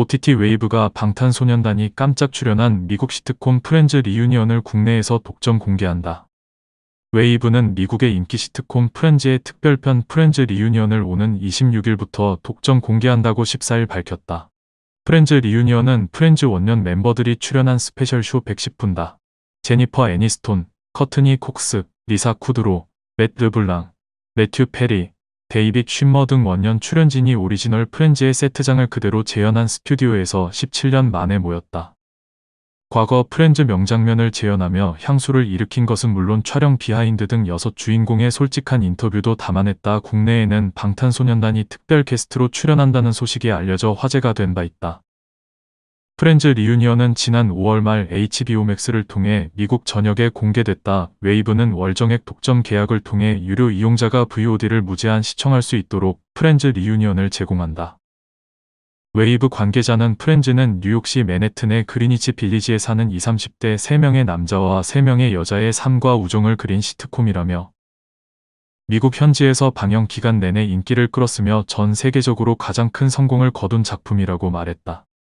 OTT 웨이브가 방탄소년단이 깜짝 출연한 미국 시트콤 프렌즈 리유니언을 국내에서 독점 공개한다. 웨이브는 미국의 인기 시트콤 프렌즈의 특별편 프렌즈 리유니언을 오는 26일부터 독점 공개한다고 14일 밝혔다. 프렌즈 리유니언은 프렌즈 원년 멤버들이 출연한 스페셜 쇼 110분다. 제니퍼 애니스톤, 커튼이 콕스, 리사 쿠드로, 맷 르블랑, 매튜 페리, 데이빗 쉰머 등 원년 출연진이 오리지널 프렌즈의 세트장을 그대로 재현한 스튜디오에서 17년 만에 모였다. 과거 프렌즈 명장면을 재현하며 향수를 일으킨 것은 물론 촬영 비하인드 등 여섯 주인공의 솔직한 인터뷰도 담아냈다 국내에는 방탄소년단이 특별 게스트로 출연한다는 소식이 알려져 화제가 된 바 있다. 프렌즈 리유니언은 지난 5월 말 HBO Max를 통해 미국 전역에 공개됐다. 웨이브는 월정액 독점 계약을 통해 유료 이용자가 VOD를 무제한 시청할 수 있도록 프렌즈 리유니언을 제공한다. 웨이브 관계자는 프렌즈는 뉴욕시 맨해튼의 그리니치 빌리지에 사는 20, 30대 3명의 남자와 3명의 여자의 삶과 우정을 그린 시트콤이라며 미국 현지에서 방영 기간 내내 인기를 끌었으며 전 세계적으로 가장 큰 성공을 거둔 작품이라고 말했다.